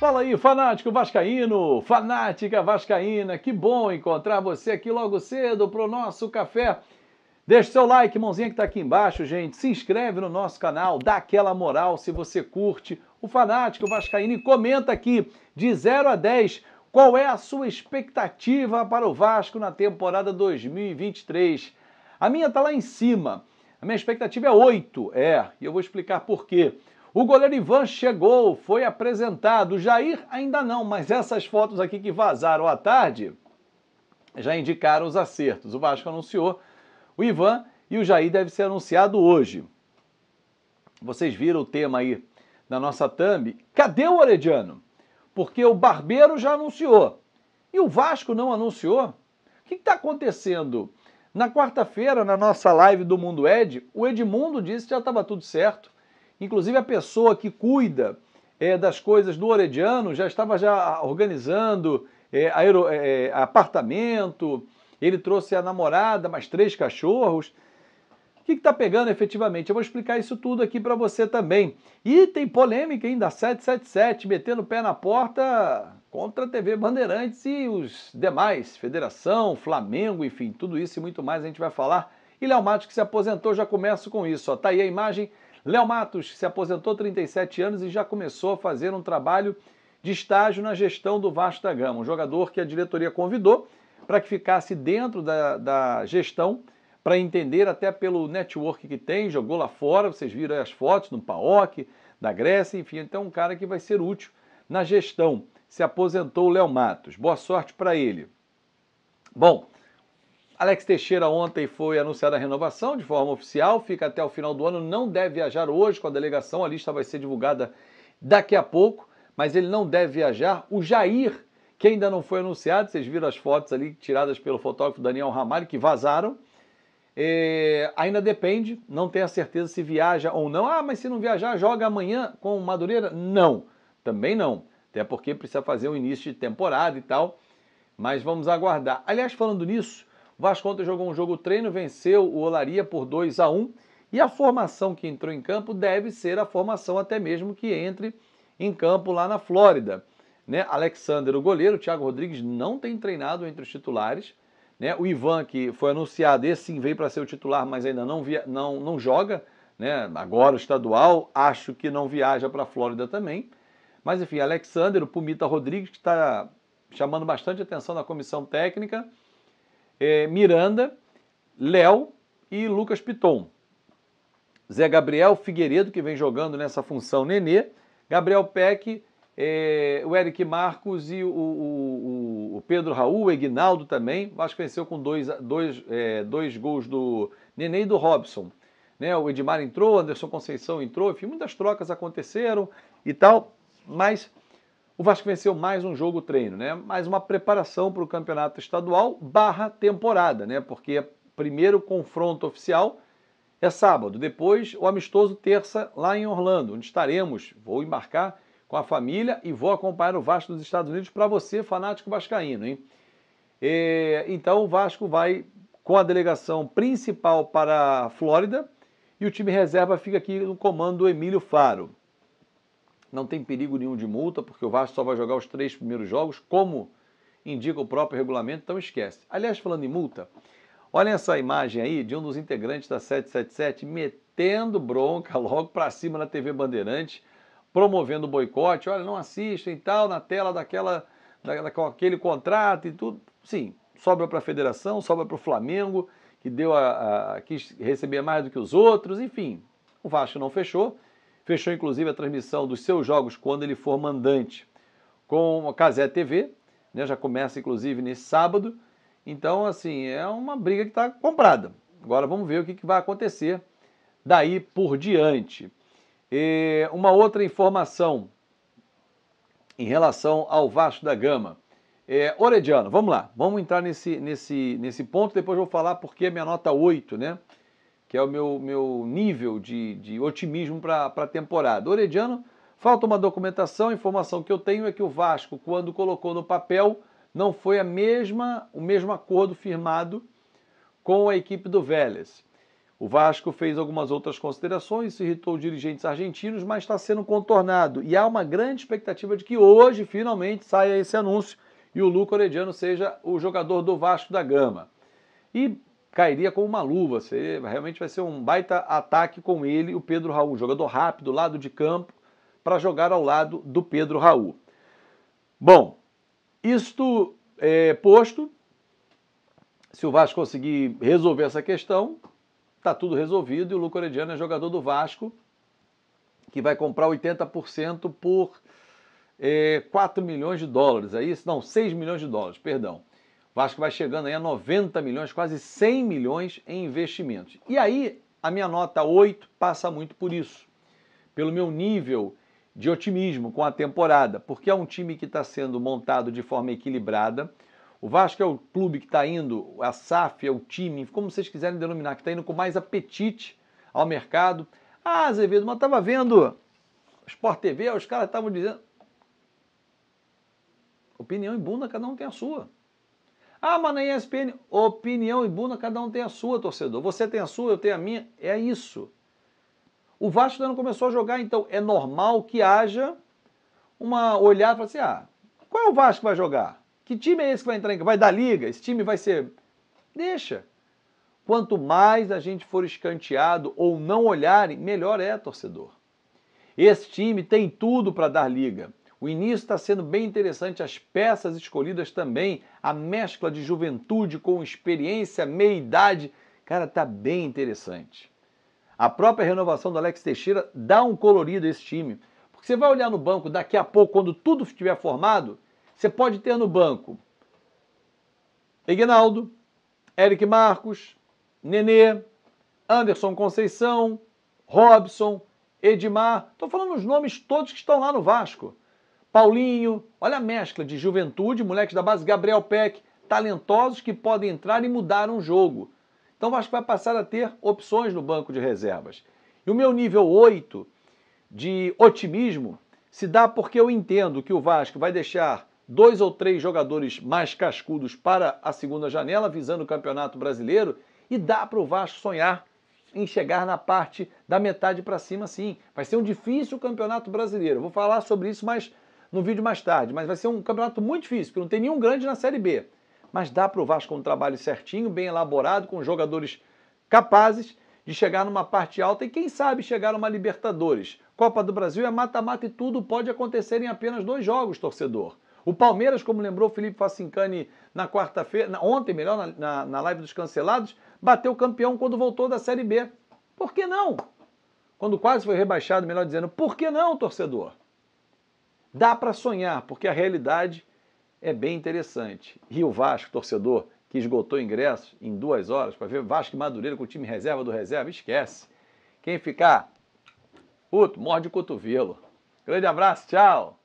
Fala aí, fanático vascaíno, fanática vascaína, que bom encontrar você aqui logo cedo para o nosso café. Deixe seu like, mãozinha que está aqui embaixo, gente. Se inscreve no nosso canal, dá aquela moral se você curte o fanático vascaíno e comenta aqui de 0 a 10 qual é a sua expectativa para o Vasco na temporada 2023. A minha está lá em cima. A minha expectativa é 8, é, e eu vou explicar por quê. O goleiro Ivan chegou, foi apresentado. Jair ainda não, mas essas fotos aqui que vazaram à tarde já indicaram os acertos. O Vasco anunciou o Ivan e o Jair deve ser anunciado hoje. Vocês viram o tema aí da nossa thumb? Cadê o Orediano? Porque o Barbeiro já anunciou e o Vasco não anunciou. O que está acontecendo? Na quarta-feira, na nossa live do Mundo Ed, o Edmundo disse que já estava tudo certo Inclusive a pessoa que cuida é, das coisas do Orediano já estava já organizando é, aero, é, é apartamento, ele trouxe a namorada, mais três cachorros. O que está pegando efetivamente? Eu vou explicar isso tudo aqui para você também. E tem polêmica ainda, 777, metendo o pé na porta contra a TV Bandeirantes e os demais, Federação, Flamengo, enfim, tudo isso e muito mais a gente vai falar. E Léo Matos, que se aposentou, já começo com isso. Está tá aí a imagem Léo Matos se aposentou 37 anos e já começou a fazer um trabalho de estágio na gestão do Vasco da Gama, um jogador que a diretoria convidou para que ficasse dentro da, da gestão, para entender até pelo network que tem, jogou lá fora, vocês viram as fotos no PAOC, da Grécia, enfim, então é um cara que vai ser útil na gestão. Se aposentou o Léo Matos. Boa sorte para ele. Bom, Alex Teixeira ontem foi anunciada a renovação de forma oficial, fica até o final do ano, não deve viajar hoje com a delegação, a lista vai ser divulgada daqui a pouco, mas ele não deve viajar. O Jair, que ainda não foi anunciado, vocês viram as fotos ali tiradas pelo fotógrafo Daniel Ramalho, que vazaram, é, ainda depende, não tenho a certeza se viaja ou não. Ah, mas se não viajar, joga amanhã com o Madureira? Não, também não, até porque precisa fazer um início de temporada e tal, mas vamos aguardar. Aliás, falando nisso Vasco ontem jogou um jogo treino, venceu o Olaria por 2 a 1 e a formação que entrou em campo deve ser a formação até mesmo que entre em campo lá na Flórida. Né? Alexander, o goleiro, o Thiago Rodrigues não tem treinado entre os titulares. Né? O Ivan, que foi anunciado, esse sim veio para ser o titular, mas ainda não, via, não, não joga. Né? Agora o estadual, acho que não viaja para a Flórida também. Mas enfim, Alexander, o Pumita Rodrigues, que está chamando bastante atenção na comissão técnica. É, Miranda, Léo e Lucas Piton. Zé Gabriel Figueiredo, que vem jogando nessa função Nenê, Gabriel Peck, é, o Eric Marcos e o, o, o Pedro Raul, o Egnaldo também. O Vasco venceu com dois, dois, é, dois gols do Nenê e do Robson. Né, o Edmar entrou, Anderson Conceição entrou, enfim, muitas trocas aconteceram e tal, mas o Vasco venceu mais um jogo treino, né? Mais uma preparação para o campeonato estadual barra temporada, né? Porque é primeiro confronto oficial é sábado, depois o amistoso terça lá em Orlando, onde estaremos. Vou embarcar com a família e vou acompanhar o Vasco dos Estados Unidos para você, fanático vascaíno, hein? É, então o Vasco vai com a delegação principal para a Flórida e o time reserva fica aqui no comando do Emílio Faro não tem perigo nenhum de multa, porque o Vasco só vai jogar os três primeiros jogos, como indica o próprio regulamento, então esquece. Aliás, falando em multa, olha essa imagem aí de um dos integrantes da 777 metendo bronca logo para cima na TV Bandeirante, promovendo o boicote, olha, não assistem e tal, na tela daquela, da, da, com aquele contrato e tudo. Sim, sobra para a federação, sobra para o Flamengo, que deu a, a, quis receber mais do que os outros, enfim. O Vasco não fechou, fechou inclusive a transmissão dos seus jogos quando ele for mandante com a Casé TV, né? já começa inclusive nesse sábado. Então, assim, é uma briga que está comprada. Agora vamos ver o que, que vai acontecer daí por diante. E uma outra informação em relação ao Vasco da Gama. É, Orediano, vamos lá, vamos entrar nesse, nesse, nesse ponto, depois eu vou falar porque é minha nota 8, né? que é o meu, meu nível de, de otimismo para a temporada. Orediano, falta uma documentação, a informação que eu tenho é que o Vasco, quando colocou no papel, não foi a mesma, o mesmo acordo firmado com a equipe do Vélez. O Vasco fez algumas outras considerações, irritou dirigentes argentinos, mas está sendo contornado. E há uma grande expectativa de que hoje, finalmente, saia esse anúncio e o Luca Orediano seja o jogador do Vasco da Gama. E cairia com uma luva. realmente vai ser um baita ataque com ele, o Pedro Raul. Jogador rápido, lado de campo, para jogar ao lado do Pedro Raul. Bom, isto é, posto, se o Vasco conseguir resolver essa questão, está tudo resolvido e o Luco Orediano é jogador do Vasco, que vai comprar 80% por é, 4 milhões de dólares, é isso? Não, 6 milhões de dólares, perdão. Vasco vai chegando aí a 90 milhões, quase 100 milhões em investimentos. E aí a minha nota 8 passa muito por isso, pelo meu nível de otimismo com a temporada, porque é um time que está sendo montado de forma equilibrada. O Vasco é o clube que está indo, a SAF é o time, como vocês quiserem denominar, que está indo com mais apetite ao mercado. Ah, Azevedo, mas estava vendo Sport TV, os caras estavam dizendo. Opinião e bunda, cada um tem a sua. Ah, mas na ESPN, opinião e bunda, cada um tem a sua, torcedor. Você tem a sua, eu tenho a minha. É isso. O Vasco ainda não começou a jogar, então é normal que haja uma olhada para assim: ah, qual é o Vasco que vai jogar? Que time é esse que vai entrar em Vai dar liga? Esse time vai ser. Deixa. Quanto mais a gente for escanteado ou não olharem, melhor é, torcedor. Esse time tem tudo para dar liga. O início está sendo bem interessante, as peças escolhidas também, a mescla de juventude com experiência, meia-idade, cara, tá bem interessante. A própria renovação do Alex Teixeira dá um colorido a esse time. Porque você vai olhar no banco daqui a pouco, quando tudo estiver formado, você pode ter no banco Ignaldo, Eric Marcos, Nenê, Anderson Conceição, Robson, Edmar. Estou falando os nomes todos que estão lá no Vasco. Paulinho, olha a mescla de juventude, moleques da base, Gabriel Peck, talentosos que podem entrar e mudar um jogo. Então o Vasco vai passar a ter opções no banco de reservas. E o meu nível 8 de otimismo se dá porque eu entendo que o Vasco vai deixar dois ou três jogadores mais cascudos para a segunda janela, visando o Campeonato Brasileiro, e dá para o Vasco sonhar em chegar na parte da metade para cima, sim. Vai ser um difícil Campeonato Brasileiro. Vou falar sobre isso mais no vídeo mais tarde, mas vai ser um campeonato muito difícil, porque não tem nenhum grande na Série B. Mas dá para o Vasco um trabalho certinho, bem elaborado, com jogadores capazes de chegar numa parte alta e quem sabe chegar numa Libertadores. Copa do Brasil é mata-mata e tudo pode acontecer em apenas dois jogos, torcedor. O Palmeiras, como lembrou Felipe Facincani na quarta-feira, ontem melhor, na, na, na live dos cancelados, bateu campeão quando voltou da Série B. Por que não? Quando quase foi rebaixado, melhor dizendo, por que não, torcedor? Dá para sonhar, porque a realidade é bem interessante. E o Vasco, torcedor que esgotou ingressos em duas horas para ver Vasco e Madureira com o time reserva do reserva, esquece. Quem ficar, puto, morde o cotovelo. Grande abraço, tchau!